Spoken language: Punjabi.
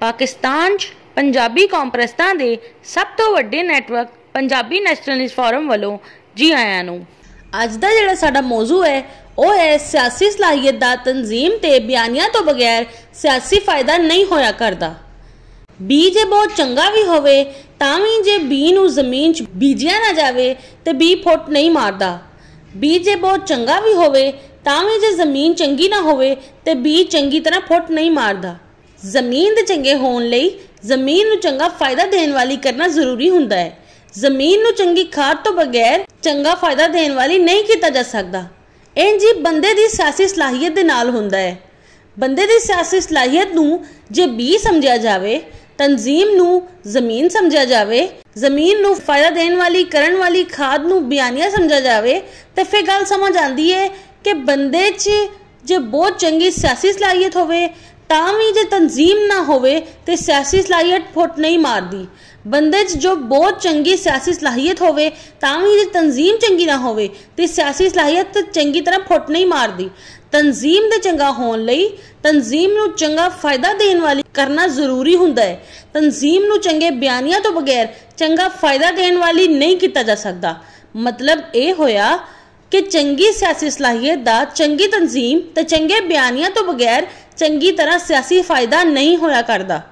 ਪਾਕਿਸਤਾਨ 'ਚ ਪੰਜਾਬੀ ਕਾਂਪਰਸਤਾਂ ਦੇ ਸਭ ਤੋਂ ਵੱਡੇ ਨੈਟਵਰਕ ਪੰਜਾਬੀ ਨੈਸ਼ਨਲਿਸਟ ਫੋਰਮ ਵੱਲੋਂ ਜੀ ਆਇਆਂ ਨੂੰ ਅੱਜ ਦਾ ਜਿਹੜਾ ਸਾਡਾ ਮੌਜੂ ਹੈ ਉਹ ਹੈ ਸਿਆਸੀ ਸਲਾਹੀਅਤ ਦਾ ਤਨਜ਼ੀਮ ਤੇ ਬਿਆਨੀਆਂ ਤੋਂ ਬਗੈਰ ਸਿਆਸੀ ਫਾਇਦਾ ਨਹੀਂ ਹੋਇਆ ਕਰਦਾ ਬੀ ਜੇ ਬਹੁਤ ਚੰਗਾ ਵੀ ਹੋਵੇ ਤਾਂ ਵੀ ਜੇ ਬੀ ਨੂੰ ਜ਼ਮੀਨ 'ਚ ਬੀਜਿਆ ਨਾ ਜਾਵੇ ਤੇ ਬੀ ਫੁੱਟ ਨਹੀਂ ਮਾਰਦਾ ਬੀ ਜੇ ਬਹੁਤ ਚੰਗਾ ਵੀ ਹੋਵੇ ਤਾਂ ਵੀ ਜੇ ਜ਼ਮੀਨ ਚੰਗੀ ਨਾ ਹੋਵੇ ਤੇ ਬੀ ਚੰਗੀ ਤਰ੍ਹਾਂ ਫੁੱਟ ਨਹੀਂ ਮਾਰਦਾ ਜ਼ਮੀਨ ਦੇ ਚੰਗੇ ਹੋਣ ਲਈ ਜ਼ਮੀਨ ਨੂੰ ਚੰਗਾ ਫਾਇਦਾ ਦੇਣ ਵਾਲੀ ਕਰਨਾ ਜ਼ਰੂਰੀ ਹੁੰਦਾ ਹੈ ਜ਼ਮੀਨ ਨੂੰ ਚੰਗੀ ਖਾਦ ਤੋਂ ਬਗੈਰ ਚੰਗਾ ਫਾਇਦਾ ਦੇਣ ਵਾਲੀ ਨਹੀਂ ਕੀਤਾ ਜਾ ਸਕਦਾ ਇਹ ਜੀ ਬੰਦੇ ਦੀ ਸਿਆਸੀ ਸਲਾਹੀਅਤ ਦੇ ਨਾਲ ਹੁੰਦਾ ਹੈ ਬੰਦੇ ਦੀ ਸਿਆਸੀ ਸਲਾਹੀਅਤ ਨੂੰ ਜੇ ਵੀ ਸਮਝਿਆ ਜਾਵੇ ਤਨਜ਼ੀਮ ਨੂੰ ਜ਼ਮੀਨ ਸਮਝਿਆ ਜਾਵੇ ਜ਼ਮੀਨ ਨੂੰ ਫਾਇਦਾ ਦੇਣ ਵਾਲੀ ਕਰਨ ਵਾਲੀ ਖਾਦ ਨੂੰ ਬਿਆਨੀਆਂ ਸਮਝਿਆ ਜਾਵੇ ਤਾਂ ਫਿਰ ਗੱਲ ਸਮਝ ਆਉਂਦੀ ਹੈ ਕਿ ਬੰਦੇ 'ਚ ਜੇ ਬਹੁਤ ਚੰਗੀ ਸਿਆਸੀ ਸਲਾਹੀਅਤ ਹੋਵੇ ਤਾਂ ਵੀ ਜੇ ਤਨਜ਼ੀਮ ਨਾ ਹੋਵੇ ਤੇ ਸਿਆਸੀ ਸਲਾਹੀਅਤ ਫੁੱਟ ਨਹੀਂ ਮਾਰਦੀ ਬੰਦੇ 'ਚ ਜੋ ਬਹੁਤ ਚੰਗੀ ਸਿਆਸੀ ਸਲਾਹੀਅਤ ਹੋਵੇ ਤਾਂ ਵੀ ਜੇ ਤਨਜ਼ੀਮ ਚੰਗੀ ਨਾ ਹੋਵੇ ਤੇ ਸਿਆਸੀ ਸਲਾਹੀਅਤ ਚੰਗੀ ਤਰ੍ਹਾਂ ਫੁੱਟ ਨਹੀਂ ਮਾਰਦੀ ਤਨਜ਼ੀਮ ਦੇ ਚੰਗਾ ਹੋਣ ਲਈ ਤਨਜ਼ੀਮ ਨੂੰ ਚੰਗਾ ਫਾਇਦਾ ਦੇਣ ਵਾਲੀ ਕਰਨਾ ਜ਼ਰੂਰੀ ਹੁੰਦਾ ਹੈ ਤਨਜ਼ੀਮ ਨੂੰ ਚੰਗੇ ਬਿਆਨੀਆਂ ਤੋਂ ਬਗੈਰ ਚੰਗਾ ਫਾਇਦਾ ਦੇਣ ਵਾਲੀ ਨਹੀਂ ਕੀਤਾ ਜਾ ਸਕਦਾ ਮਤਲਬ ਇਹ ਹੋਇਆ ਕਿ ਚੰਗੀ ਸਿਆਸੀ ਸਲਾਹੀਅਤ ਦਾ ਚੰਗੀ ਤਨਜ਼ੀਮ ਤੇ ਚੰਗੇ ਬਿਆਨੀਆਂ ਤੋਂ ਬਗੈਰ ਚੰਗੀ ਤਰ੍ਹਾਂ ਸਿਆਸੀ ਫਾਇਦਾ ਨਹੀਂ ਹੋਇਆ ਕਰਦਾ